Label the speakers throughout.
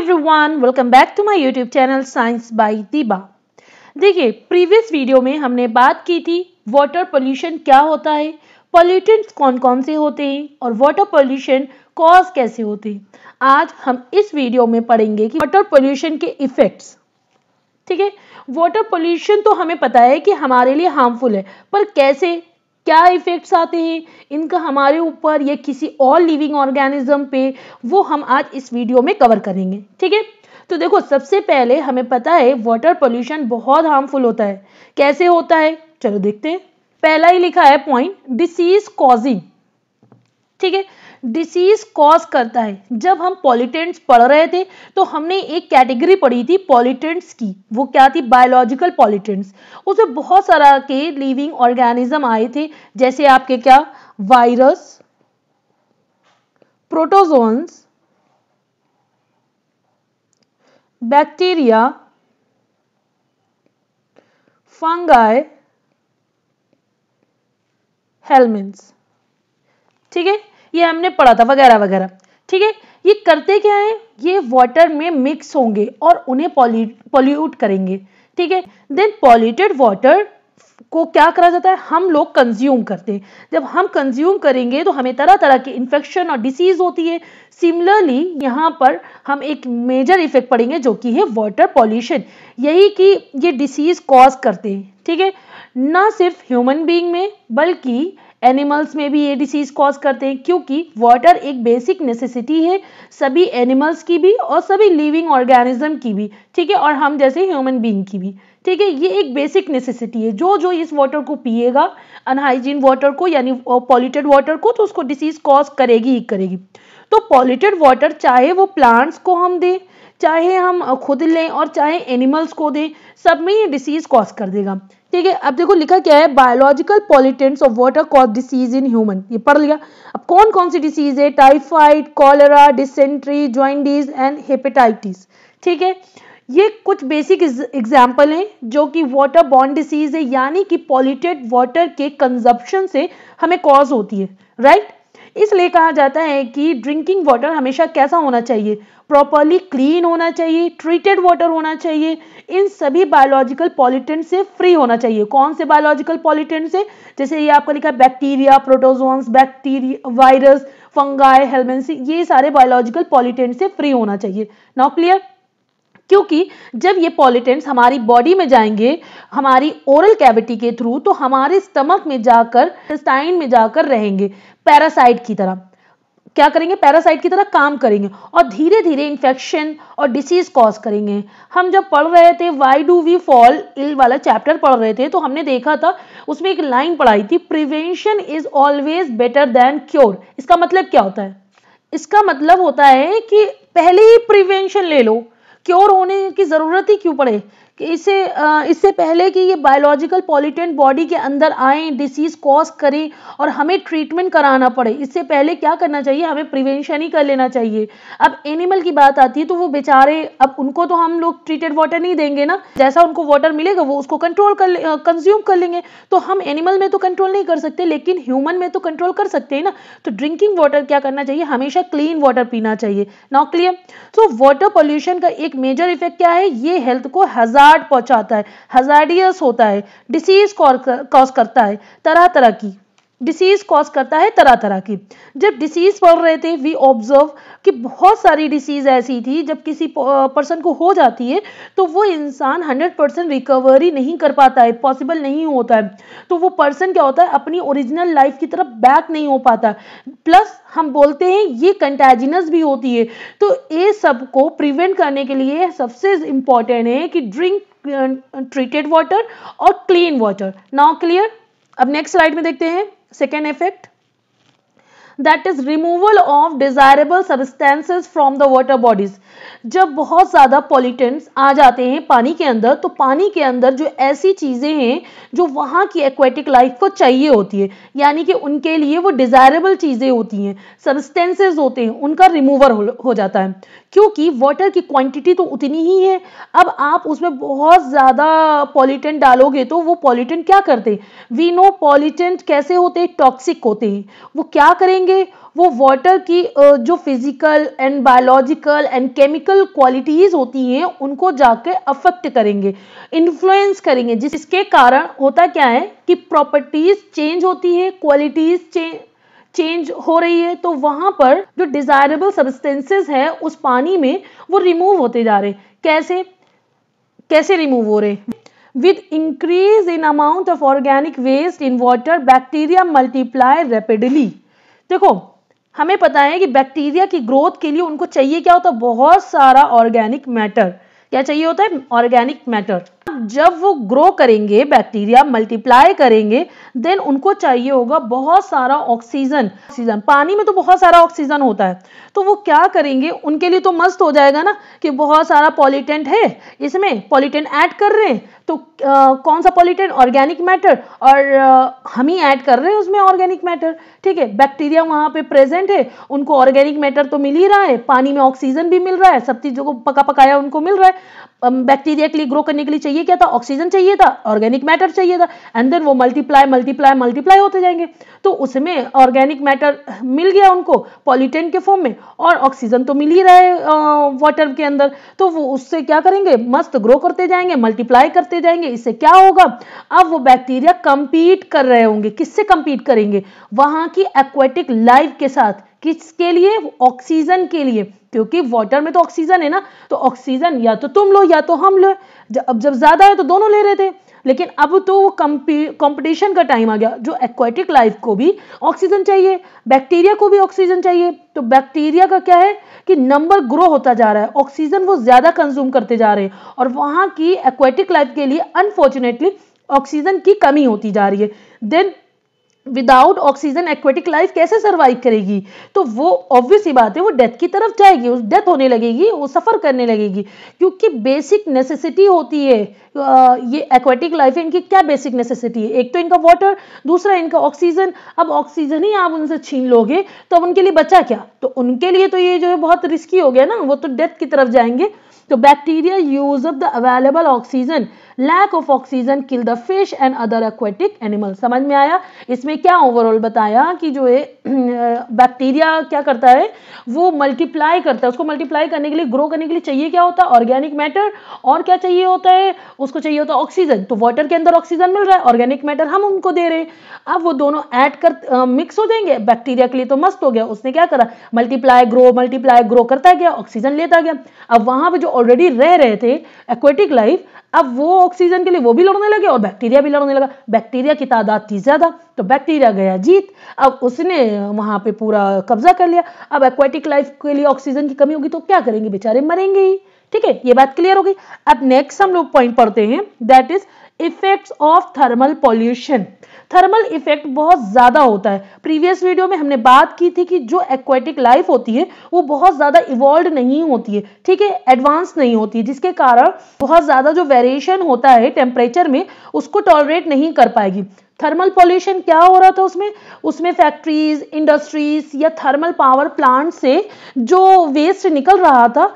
Speaker 1: Everyone welcome back to my YouTube channel science by Deeba देखिए previous video में हमने बात की थी वाटर पोल्यूशन क्या होता है पॉल्यूटेंट्स कौन कौन से होते हैं और वाटर पोल्यूशन कॉज कैसे होते हैं आज हम इस वीडियो में पढ़ेंगे कि वाटर पोल्यूशन के इफेक्ट्स ठीक है वाटर पोल्यूशन तो हमें पता है कि हमारे लिए हार्मफुल है पर कैसे क्या इफ़ेक्ट्स आते हैं इनका हमारे ऊपर या किसी और लिविंग ऑर्गेनिज्म पे वो हम आज इस वीडियो में कवर करेंगे ठीक है तो देखो सबसे पहले हमें पता है वाटर पोल्यूशन बहुत हार्मफुल होता है कैसे होता है चलो देखते हैं पहला ही लिखा है पॉइंट डिसीज कॉजिंग ठीक है डिसीज कॉज करता है जब हम पॉलिटेंट्स पढ़ रहे थे तो हमने एक कैटेगरी पढ़ी थी पॉलिटेंट्स की वो क्या थी बायोलॉजिकल पॉलिटेंट्स उसमें बहुत सारा के लिविंग ऑर्गेनिज्म आए थे जैसे आपके क्या virus protozoans bacteria fungi helminths ठीक है ये हमने पढ़ा था वगैरह वगैरह ठीक है ये करते क्या है ये वाटर में मिक्स होंगे और उन्हें पॉल्यूट करेंगे ठीक है देन पॉल्यूटेड वाटर को क्या करा जाता है हम लोग कंज्यूम करते हैं जब हम कंज्यूम करेंगे तो हमें तरह तरह के इन्फेक्शन और डिसीज होती है सिमिलरली यहाँ पर हम एक मेजर इफेक्ट पड़ेंगे जो कि है वाटर पॉल्यूशन यही कि ये डिसीज कॉज करते हैं ठीक है ना सिर्फ ह्यूमन बीइंग में बल्कि एनिमल्स में भी ये डिसीज कॉज करते हैं क्योंकि वाटर एक बेसिक नेसेसिटी है सभी एनिमल्स की भी और सभी लिविंग ऑर्गेनिज्म की भी ठीक है और हम जैसे ह्यूमन बींग की भी ठीक है ये एक बेसिक नेसेसिटी है जो जो इस वाटर को पिएगा अनहाइजीन वाटर को यानी पॉल्यूटेड वाटर को तो उसको डिसीज कॉज करेगी ही करेगी तो पॉल्यूटेड वाटर चाहे वो प्लांट्स को हम दें चाहे हम खुद लें और चाहे एनिमल्स को दें सब में ये डिसीज कॉज कर देगा ठीक है अब देखो लिखा क्या है biological pollutants of water cause disease in human ये पढ़ लिया अब कौन कौन सी डिसीज है typhoid cholera dysentery jaundice and hepatitis ठीक है ये कुछ बेसिक एग्जाम्पल हैं जो कि वाटर बॉन्ड डिसीज है यानी कि पॉलिटेड वाटर के कंजप्शन से हमें कॉज होती है राइट right? इसलिए कहा जाता है कि ड्रिंकिंग वाटर हमेशा कैसा होना चाहिए प्रॉपरली क्लीन होना चाहिए ट्रीटेड वाटर होना चाहिए इन सभी बायोलॉजिकल पॉलिटेंट से फ्री होना चाहिए कौन से बायोलॉजिकल पॉलिटेंट से जैसे ये आपका लिखा bacteria protozoans bacteria virus fungi helminths ये सारे बायोलॉजिकल पॉलिटेंट से फ्री होना चाहिए नाउ क्लियर क्योंकि जब ये पॉलिटेंट्स हमारी बॉडी में जाएंगे हमारी ओरल कैविटी के थ्रू तो हमारे स्टमक में जाकर स्टाइन में जाकर रहेंगे पैरासाइट की तरह क्या करेंगे पैरासाइट की तरह काम करेंगे और धीरे धीरे इन्फेक्शन और डिसीज कॉज करेंगे हम जब पढ़ रहे थे why do we fall ill वाला चैप्टर पढ़ रहे थे तो हमने देखा था उसमें एक लाइन पढ़ाई थी prevention is always better than cure इसका मतलब क्या होता है इसका मतलब होता है कि पहले ही प्रिवेंशन ले लो क्योर होने की जरूरत ही क्यों पड़े कि इसे इससे पहले कि ये बायोलॉजिकल पॉलिटेंट बॉडी के अंदर आए डिसीज कॉज करें और हमें ट्रीटमेंट कराना पड़े इससे पहले क्या करना चाहिए हमें प्रिवेंशन ही कर लेना चाहिए अब एनिमल की बात आती है तो वो बेचारे अब उनको तो हम लोग ट्रीटेड वाटर नहीं देंगे ना जैसा उनको वाटर मिलेगा वो उसको कंट्रोल कर कंज्यूम कर लेंगे तो हम एनिमल में तो कंट्रोल नहीं कर सकते लेकिन ह्यूमन में तो कंट्रोल कर सकते हैं ना तो ड्रिंकिंग वाटर क्या करना चाहिए हमेशा क्लीन वाटर पीना चाहिए नॉ क्लियर सो वाटर पॉल्यूशन का एक मेजर इफेक्ट क्या है ये हेल्थ को हजार हार्ट पहुंचाता है हजारियस होता है डिसीज कॉज करता है तरह तरह की डिसीज कॉज करता है तरह तरह की जब डिसीज पढ़ रहे थे वी ऑब्जर्व कि बहुत सारी डिसीज ऐसी थी जब किसी पर्सन को हो जाती है तो वो इंसान 100 परसेंट रिकवरी नहीं कर पाता है पॉसिबल नहीं होता है तो वो पर्सन क्या होता है अपनी ओरिजिनल लाइफ की तरफ बैक नहीं हो पाता प्लस हम बोलते हैं ये कंटेजिनस भी होती है तो ये सब को प्रिवेंट करने के लिए सबसे इम्पॉर्टेंट है कि ड्रिंक ट्रीटेड वाटर और क्लीन वाटर नाउ क्लियर अब नेक्स्ट स्लाइड में देखते हैं second effect that is removal of desirable substances from the water bodies जब बहुत ज़्यादा पॉलिटेंट्स आ जाते हैं पानी के अंदर तो पानी के अंदर जो ऐसी चीज़ें हैं जो वहाँ की एक्वेटिक लाइफ को चाहिए होती है यानी कि उनके लिए वो डिजायरेबल चीज़ें होती हैं सब्सटेंसेस होते हैं उनका रिमूवर हो, हो जाता है क्योंकि वाटर की क्वांटिटी तो उतनी ही है अब आप उसमें बहुत ज़्यादा पॉलिटेंट डालोगे तो वो पॉलिटेंट क्या करते वी नो पॉलिटेंट कैसे होते टॉक्सिक होते हैं वो क्या करेंगे वो वाटर की जो physical and biological and chemical qualities होती हैं उनको जाके अफेक्ट करेंगे इन्फ्लुएंस करेंगे जिसके कारण होता क्या है कि प्रॉपर्टीज़ चेंज होती है क्वालिटीज़ चेंज चेंज हो रही है तो वहां पर जो डिजायरेबल सब्सटेंसेस है उस पानी में वो रिमूव होते जा रहे कैसे कैसे रिमूव हो रहे with increase in amount of organic waste in water bacteria multiply rapidly देखो हमें पता है कि बैक्टीरिया की ग्रोथ के लिए उनको चाहिए क्या होता है बहुत सारा ऑर्गेनिक मैटर क्या चाहिए होता है ऑर्गेनिक मैटर जब वो ग्रो करेंगे बैक्टीरिया मल्टीप्लाई करेंगे देन उनको चाहिए होगा बहुत सारा ऑक्सीजन ऑक्सीजन पानी में तो बहुत सारा ऑक्सीजन होता है तो वो क्या करेंगे उनके लिए तो मस्त हो जाएगा ना कि बहुत सारा पॉलिटेंट है इसमें पॉलिटेंट ऐड कर रहे हैं तो आ, कौन सा पॉलिटेंट ऑर्गेनिक मैटर और आ, हम ही ऐड कर रहे हैं उसमें ऑर्गेनिक मैटर ठीक है बैक्टीरिया वहाँ पे प्रेजेंट है उनको ऑर्गेनिक मैटर तो मिल ही रहा है पानी में ऑक्सीजन भी मिल रहा है सब चीज़ों को पका पकाया उनको मिल रहा है बैक्टीरिया के लिए ग्रो करने के लिए चाहिए क्या था ऑक्सीजन चाहिए था ऑर्गेनिक मैटर चाहिए था एंड देन वो मल्टीप्लाई मल्टीप्लाई मल्टीप्लाई होते जाएंगे तो उसमें ऑर्गेनिक मैटर मिल गया उनको पॉलीटेन के फॉर्म में और ऑक्सीजन तो मिल ही रहा है वाटर के अंदर तो वो उससे क्या करेंगे मस्त ग्रो करते जाएंगे मल्टीप्लाई करते जाएंगे इससे क्या होगा अब वो बैक्टीरिया कंपीट कर रहे होंगे किससे कंपीट करेंगे वहां की एक्वेटिक लाइफ के साथ किसके लिए ऑक्सीजन के लिए क्योंकि वाटर में तो ऑक्सीजन है ना तो ऑक्सीजन या तो तुम लो या तो हम लो अब जब ज़्यादा है तो दोनों ले रहे थे लेकिन अब तो कंपटीशन का टाइम आ गया जो एक्वेटिक लाइफ को भी ऑक्सीजन चाहिए बैक्टीरिया को भी ऑक्सीजन चाहिए तो बैक्टीरिया का क्या है कि नंबर ग्रो होता जा रहा है ऑक्सीजन वो ज़्यादा कंज्यूम करते जा रहे हैं और वहां की एक्वाटिक लाइफ के लिए अनफॉर्चुनेटली ऑक्सीजन की कमी होती जा रही है then without oxygen aquatic life कैसे सर्वाइव करेगी तो वो ऑब्वियस ही बात है वो डेथ की तरफ जाएगी उस डेथ होने लगेगी वो सफ़र करने लगेगी क्योंकि बेसिक नेसेसिटी होती है ये एक्वेटिक लाइफ है इनकी क्या बेसिक नेसेसिटी है एक तो इनका वाटर दूसरा इनका ऑक्सीजन अब ऑक्सीजन ही आप उनसे छीन लोगे तो अब उनके लिए बचा क्या तो उनके लिए तो ये जो है बहुत रिस्की हो गया ना वो तो डेथ की तरफ जाएंगे तो bacteria use of the available oxygen lack of oxygen kill the fish and other aquatic animal समझ में आया इसमें क्या ओवरऑल बताया कि जो है बैक्टीरिया क्या करता है वो मल्टीप्लाई करता है उसको मल्टीप्लाई करने के लिए ग्रो करने के लिए चाहिए क्या होता है ऑर्गेनिक मैटर और क्या चाहिए होता है उसको चाहिए होता है ऑक्सीजन तो वाटर के अंदर ऑक्सीजन मिल रहा है ऑर्गेनिक मैटर हम उनको दे रहे हैं अब वो दोनों ऐड कर मिक्स हो जाएंगे बैक्टीरिया के लिए तो मस्त हो गया उसने क्या करा मल्टीप्लाई ग्रो मल्टीप्लाई ग्रो करता गया ऑक्सीजन लेता गया अब वहां पर जो ऑलरेडी रह रहे थे एक्वेटिक लाइफ अब वो ऑक्सीजन के लिए वो भी लड़ने लगे और बैक्टीरिया भी लड़ने लगा बैक्टीरिया की तादाद थी ज़्यादा तो बैक्टीरिया गया जीत अब उसने वहाँ पे पूरा कब्जा कर लिया अब एक्वेटिक लाइफ के लिए ऑक्सीजन की कमी होगी तो क्या करेंगे बेचारे मरेंगे ही ठीक है ये बात क्लियर होगी अब नेक्स्ट हम लोग पॉइंट पढ़ते हैं that is effects of thermal pollution thermal effect बहुत ज़्यादा होता है प्रीवियस वीडियो में हमने बात की थी कि जो एक्वेटिक लाइफ होती है वो बहुत ज़्यादा इवॉल्व नहीं होती है ठीक है एडवांस नहीं होती है जिसके कारण बहुत ज़्यादा जो वेरिएशन होता है टेम्परेचर में उसको टॉलरेट नहीं कर पाएगी थर्मल पॉल्यूशन क्या हो रहा था उसमें उसमें फैक्ट्रीज इंडस्ट्रीज या थर्मल पावर प्लांट से जो वेस्ट निकल रहा था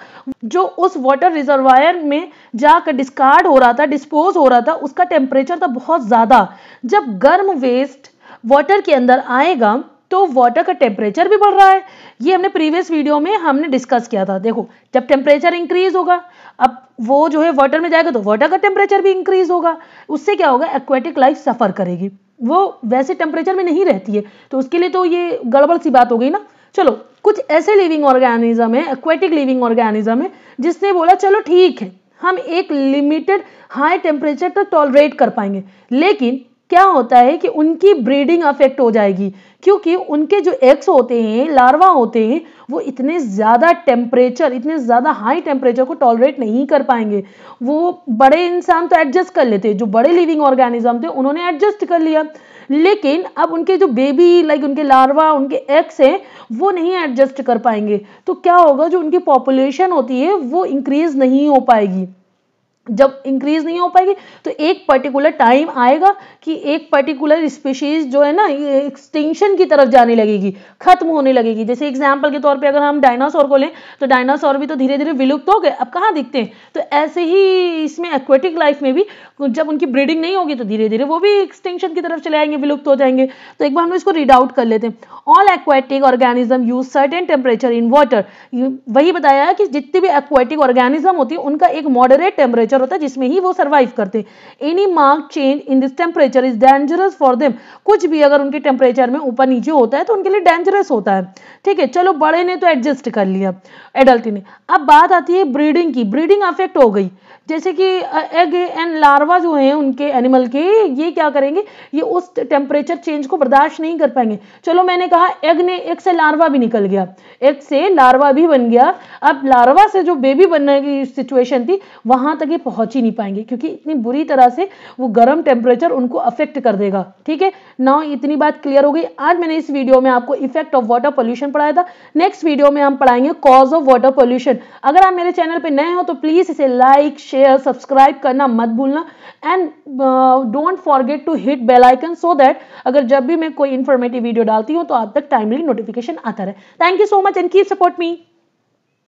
Speaker 1: जो उस वाटर रिजर्वायर में जाकर डिस्कार्ड हो रहा था डिस्पोज हो रहा था उसका टेम्परेचर था बहुत ज़्यादा जब गर्म वेस्ट वाटर के अंदर आएगा तो वाटर का टेम्परेचर भी बढ़ रहा है ये हमने प्रीवियस वीडियो में हमने डिस्कस किया था देखो जब टेम्परेचर इंक्रीज होगा अब वो जो है वाटर में जाएगा तो वाटर का टेम्परेचर भी इंक्रीज होगा उससे क्या होगा एक्वेटिक लाइफ सफ़र करेगी वो वैसे टेम्परेचर में नहीं रहती है तो उसके लिए तो ये गड़बड़ सी बात हो गई ना चलो कुछ ऐसे लिविंग ऑर्गेनिज्म है एक्वेटिक लिविंग ऑर्गेनिज्म है जिसने बोला चलो ठीक है हम एक लिमिटेड हाई टेम्परेचर तक टॉलरेट कर पाएंगे लेकिन क्या होता है कि उनकी ब्रीडिंग अफेक्ट हो जाएगी क्योंकि उनके जो एग्स होते हैं लार्वा होते हैं वो इतने ज़्यादा टेम्परेचर इतने ज़्यादा हाई टेम्परेचर को टॉलरेट नहीं कर पाएंगे वो बड़े इंसान तो एडजस्ट कर लेते हैं जो बड़े लिविंग ऑर्गेनिज्म थे उन्होंने एडजस्ट कर लिया लेकिन अब उनके जो बेबी लाइक उनके लार्वा उनके एग्स हैं वो नहीं एडजस्ट कर पाएंगे तो क्या होगा जो उनकी पॉपुलेशन होती है वो इंक्रीज नहीं हो पाएगी जब इंक्रीज नहीं हो पाएगी तो एक पर्टिकुलर टाइम आएगा कि एक पर्टिकुलर स्पीशीज जो है ना एक्सटेंशन की तरफ जाने लगेगी खत्म होने लगेगी जैसे एग्जाम्पल के तौर पे अगर हम डायनासोर को लें तो डायनासोर भी तो धीरे धीरे विलुप्त हो गए अब कहाँ दिखते हैं तो ऐसे ही इसमें एक्वेटिक लाइफ में भी जब उनकी ब्रीडिंग नहीं होगी तो धीरे धीरे वो भी एक्सटेंशन की तरफ चले आएंगे विलुप्त हो जाएंगे तो एक बार हम इसको रीड आउट कर लेते हैं all aquatic organism use certain temperature in water वही बताया कि जितनी भी एक्वेटिक ऑर्गेनिज्म होती है उनका एक मॉडरेट टेम्परेचर टेम्परेचर होता है जिसमें ही वो सर्वाइव करते हैं any mark change in this temperature is dangerous for them कुछ भी अगर उनके टेम्परेचर में ऊपर नीचे होता है तो उनके लिए डेंजरस होता है ठीक है चलो बड़े ने तो एडजस्ट कर लिया एडल्ट ने अब बात आती है ब्रीडिंग की ब्रीडिंग अफेक्ट हो गई जैसे कि एग एंड लार्वा जो हैं उनके एनिमल के ये क्या करेंगे ये उस टेम्परेचर चेंज को बर्दाश्त नहीं कर पाएंगे चलो मैंने कहा एग ने एक से लार्वा भी निकल गया एग से लार्वा भी बन गया अब लार्वा से जो बेबी बनने की सिचुएशन थी वहां तक ये पहुंच ही नहीं पाएंगे क्योंकि इतनी बुरी तरह से वो गर्म टेम्परेचर उनको अफेक्ट कर देगा ठीक है नाउ इतनी बात क्लियर हो गई आज मैंने इस वीडियो में आपको इफेक्ट ऑफ वाटर पॉल्यूशन पढ़ाया था नेक्स्ट वीडियो में हम पढ़ाएंगे कॉज ऑफ वाटर पॉल्यूशन अगर आप मेरे चैनल पर नए हो तो प्लीज इसे लाइक शेयर सब्सक्राइब करना मत भूलना and don't forget to hit bell icon so that अगर जब भी मैं कोई इन्फॉर्मेटिव वीडियो डालती हूँ तो आप तक टाइमली नोटिफिकेशन आता रहे thank you so much and keep support me